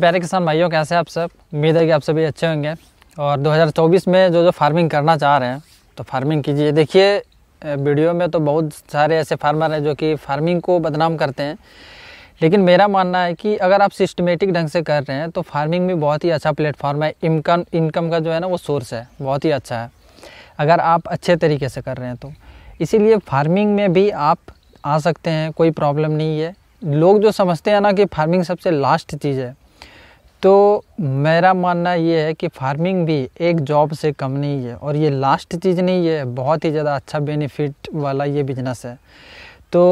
प्यारे किसान भाइयों कैसे आप सब उम्मीद है कि आप सभी अच्छे होंगे और 2024 में जो जो फार्मिंग करना चाह रहे हैं तो फार्मिंग कीजिए देखिए वीडियो में तो बहुत सारे ऐसे फार्मर हैं जो कि फार्मिंग को बदनाम करते हैं लेकिन मेरा मानना है कि अगर आप सिस्टमेटिक ढंग से कर रहे हैं तो फार्मिंग भी बहुत ही अच्छा प्लेटफॉर्म है इनकम इनकम का जो है ना वो सोर्स है बहुत ही अच्छा है अगर आप अच्छे तरीके से कर रहे हैं तो इसीलिए फार्मिंग में भी आप आ सकते हैं कोई प्रॉब्लम नहीं है लोग जो समझते हैं ना कि फार्मिंग सबसे लास्ट चीज़ है तो मेरा मानना ये है कि फार्मिंग भी एक जॉब से कम नहीं है और ये लास्ट चीज़ नहीं है बहुत ही ज़्यादा अच्छा बेनिफिट वाला ये बिजनेस है तो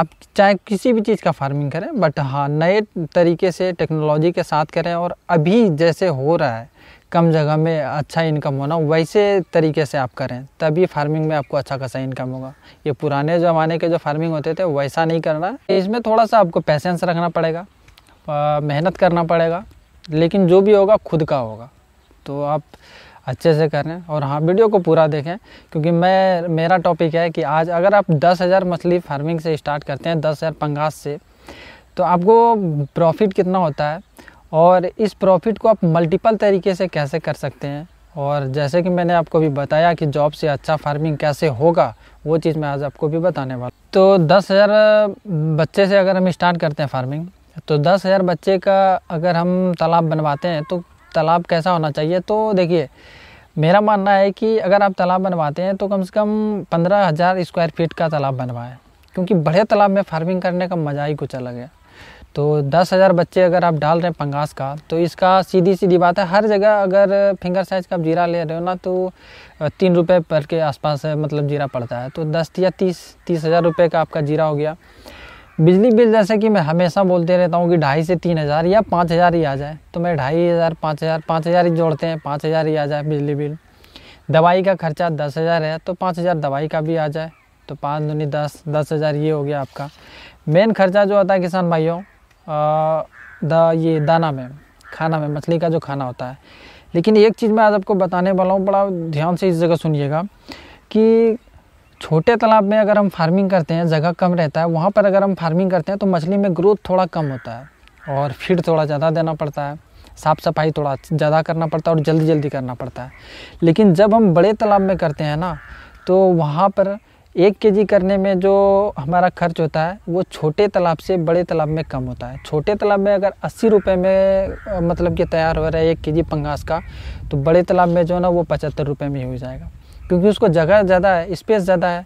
आप चाहे किसी भी चीज़ का फार्मिंग करें बट हाँ नए तरीके से टेक्नोलॉजी के साथ करें और अभी जैसे हो रहा है कम जगह में अच्छा इनकम होना वैसे तरीके से आप करें तभी फार्मिंग में आपको अच्छा खासा इनकम होगा ये पुराने ज़माने के जो फार्मिंग होते थे वैसा नहीं करना इसमें थोड़ा सा आपको पैसेंस रखना पड़ेगा मेहनत करना पड़ेगा लेकिन जो भी होगा खुद का होगा तो आप अच्छे से करें और हाँ वीडियो को पूरा देखें क्योंकि मैं मेरा टॉपिक है कि आज अगर आप दस हज़ार मछली फार्मिंग से स्टार्ट करते हैं दस हज़ार पंगास से तो आपको प्रॉफिट कितना होता है और इस प्रॉफिट को आप मल्टीपल तरीके से कैसे कर सकते हैं और जैसे कि मैंने आपको भी बताया कि जॉब से अच्छा फार्मिंग कैसे होगा वो चीज़ मैं आज आपको भी बताने वाला तो दस हज़ार बच्चे से अगर हम स्टार्ट करते हैं फार्मिंग तो दस हज़ार बच्चे का अगर हम तालाब बनवाते हैं तो तालाब कैसा होना चाहिए तो देखिए मेरा मानना है कि अगर आप तालाब बनवाते हैं तो कम से कम पंद्रह हज़ार स्क्वायर फीट का तालाब बनवाएं क्योंकि बड़े तालाब में फार्मिंग करने का मज़ा ही कुछ अलग है तो दस हज़ार बच्चे अगर आप डाल रहे हैं पंगास का तो इसका सीधी सीधी बात है हर जगह अगर फिंगर साइज का आप जीरा ले रहे हो ना तो तीन रुपये पर के आसपास मतलब जीरा पड़ता है तो दस या तीस तीस हज़ार रुपये का आपका जीरा हो गया बिजली बिल जैसे कि मैं हमेशा बोलते रहता हूँ कि ढाई से तीन हज़ार या पाँच हज़ार ही आ जाए तो मैं ढाई हज़ार पाँच हज़ार पाँच हज़ार ही जोड़ते हैं पाँच हज़ार ही आ जाए बिजली बिल दवाई का खर्चा दस हज़ार है तो पाँच हज़ार दवाई का भी आ जाए तो पाँच दूनी दस दस हज़ार ये हो गया आपका मेन खर्चा जो आता है किसान भाइयों द ये दाना में खाना में मछली का जो खाना होता है लेकिन एक चीज़ मैं आज आपको बताने वाला हूँ बड़ा ध्यान से इस जगह सुनिएगा कि छोटे तालाब में अगर हम फार्मिंग करते हैं जगह कम रहता है वहाँ पर अगर हम फार्मिंग करते हैं तो मछली में ग्रोथ थोड़ा कम होता है और फीड थोड़ा ज़्यादा देना पड़ता है साफ़ सफाई थोड़ा ज़्यादा करना पड़ता है और जल्दी जल्दी करना पड़ता है लेकिन जब हम बड़े तालाब में करते हैं ना तो वहाँ पर एक के करने में जो हमारा खर्च होता है वो छोटे तालाब से बड़े तालाब में कम होता है छोटे तालाब में अगर अस्सी रुपये में मतलब कि तैयार हो रहा है एक के जी पंगास का तो बड़े तालाब में जो है ना वो पचहत्तर रुपये में हो जाएगा क्योंकि उसको जगह ज़्यादा है स्पेस ज़्यादा है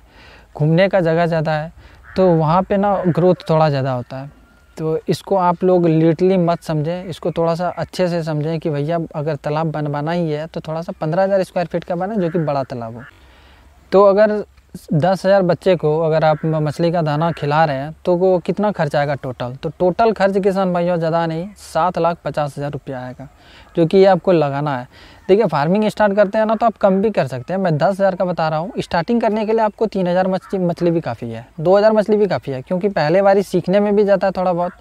घूमने का जगह ज़्यादा है तो वहाँ पे ना ग्रोथ थोड़ा ज़्यादा होता है तो इसको आप लोग लिटली मत समझें इसको थोड़ा सा अच्छे से समझें कि भैया अगर तालाब बनवाना ही है तो थोड़ा सा पंद्रह हज़ार स्क्वायर फीट का बना जो कि बड़ा तालाब हो तो अगर दस हज़ार बच्चे को अगर आप मछली का दाना खिला रहे हैं तो वो कितना खर्च आएगा टोटल तो टोटल खर्च किसान भाइयों ज़्यादा नहीं सात लाख पचास हज़ार रुपया आएगा जो कि ये आपको लगाना है देखिए फार्मिंग स्टार्ट करते हैं ना तो आप कम भी कर सकते हैं मैं दस हज़ार का बता रहा हूँ स्टार्टिंग करने के लिए आपको तीन हज़ार मछली मछली भी काफ़ी है दो हज़ार मछली भी काफ़ी है क्योंकि पहले बारी सीखने में भी जाता है थोड़ा बहुत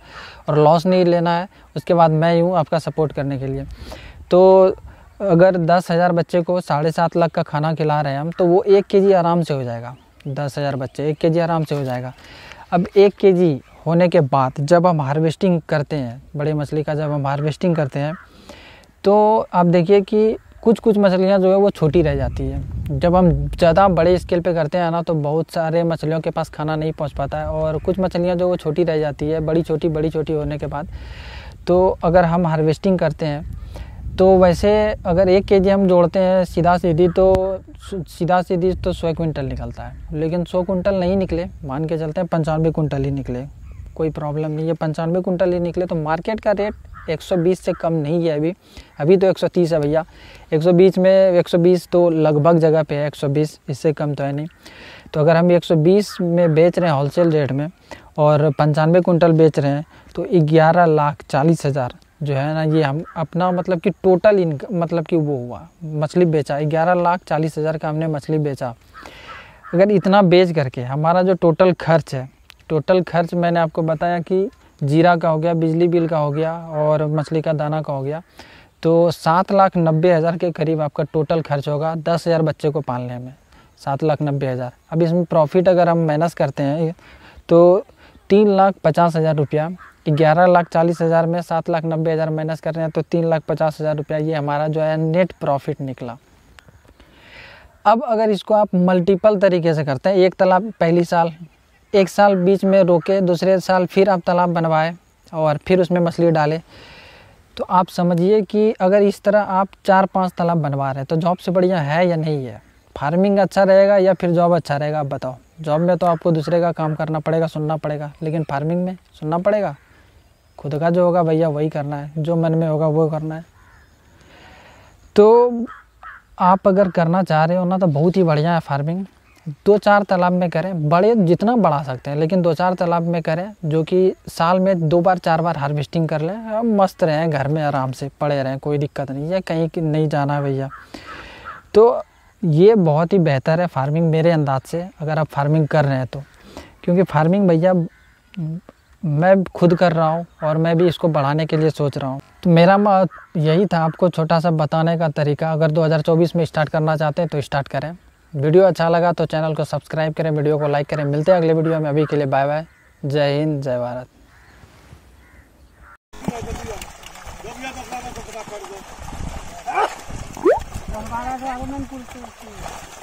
और लॉस नहीं लेना है उसके बाद मैं ही हूँ आपका सपोर्ट करने के लिए तो अगर दस हज़ार बच्चे को साढ़े सात लाख का खाना खिला रहे हैं हम तो वो एक के जी आराम से हो जाएगा दस हज़ार बच्चे एक के जी आराम से हो जाएगा अब एक के जी होने के बाद जब हम हार्वेस्टिंग करते हैं बड़े मछली का जब हम हार्वेस्टिंग करते हैं तो आप देखिए कि कुछ कुछ मछलियाँ जो है वो छोटी रह जाती है जब हम ज़्यादा बड़े स्केल पे करते हैं ना तो बहुत सारे मछलियों के पास खाना नहीं पहुंच पाता है और कुछ मछलियाँ जो वो छोटी रह जाती है बड़ी छोटी बड़ी छोटी होने के बाद तो अगर हम हार्वेस्टिंग करते हैं तो वैसे अगर एक के हम जोड़ते हैं सीधा सीधी तो सीधा सीधी तो सौ कुंटल निकलता है लेकिन सौ कुंटल नहीं निकले मान के चलते हैं पंचानवे कुंटल ही निकले कोई प्रॉब्लम नहीं है पंचानवे कुंटल ही निकले तो मार्केट का रेट 120 से कम नहीं है अभी अभी तो 130 है भैया 120 में 120 तो लगभग जगह पे है 120 इससे कम तो है नहीं तो अगर हम 120 में बेच रहे हैं होलसेल रेट में और पंचानवे कुंटल बेच रहे हैं तो ग्यारह लाख चालीस हज़ार जो है ना ये हम अपना मतलब कि टोटल इनकम मतलब कि वो हुआ मछली बेचा ग्यारह लाख चालीस हज़ार का हमने मछली बेचा अगर इतना बेच करके हमारा जो टोटल खर्च है टोटल खर्च मैंने आपको बताया कि जीरा का हो गया बिजली बिल का हो गया और मछली का दाना का हो गया तो सात लाख नब्बे हज़ार के करीब आपका टोटल खर्च होगा दस हज़ार बच्चे को पालने में सात लाख नब्बे हज़ार अब इसमें प्रॉफिट अगर हम माइनस करते हैं तो तीन लाख पचास हज़ार रुपया ग्यारह लाख चालीस हज़ार में सात लाख नब्बे हज़ार माइनस कर रहे हैं तो तीन लाख पचास हज़ार रुपया ये हमारा जो है नेट प्रॉफिट निकला अब अगर इसको आप मल्टीपल तरीके से करते हैं एक तालाब पहली साल एक साल बीच में रोके दूसरे साल फिर आप तालाब बनवाए और फिर उसमें मछली डाले तो आप समझिए कि अगर इस तरह आप चार पांच तालाब बनवा रहे हैं तो जॉब से बढ़िया है या नहीं है फार्मिंग अच्छा रहेगा या फिर जॉब अच्छा रहेगा आप बताओ जॉब में तो आपको दूसरे का काम करना पड़ेगा सुनना पड़ेगा लेकिन फार्मिंग में सुनना पड़ेगा खुद का जो होगा भैया वही करना है जो मन में होगा वो करना है तो आप अगर करना चाह रहे हो ना तो बहुत ही बढ़िया है फार्मिंग दो चार तालाब में करें बड़े जितना बढ़ा सकते हैं लेकिन दो चार तालाब में करें जो कि साल में दो बार चार बार हार्वेस्टिंग कर लें अब मस्त रहें घर में आराम से पड़े रहें कोई दिक्कत नहीं है कहीं नहीं जाना भैया तो ये बहुत ही बेहतर है फार्मिंग मेरे अंदाज से अगर आप फार्मिंग कर रहे हैं तो क्योंकि फार्मिंग भैया मैं खुद कर रहा हूँ और मैं भी इसको बढ़ाने के लिए सोच रहा हूँ तो मेरा यही था आपको छोटा सा बताने का तरीका अगर 2024 में स्टार्ट करना चाहते हैं तो स्टार्ट करें वीडियो अच्छा लगा तो चैनल को सब्सक्राइब करें वीडियो को लाइक करें मिलते हैं अगले वीडियो में अभी के लिए बाय बाय जय हिंद जय भारत Las varas de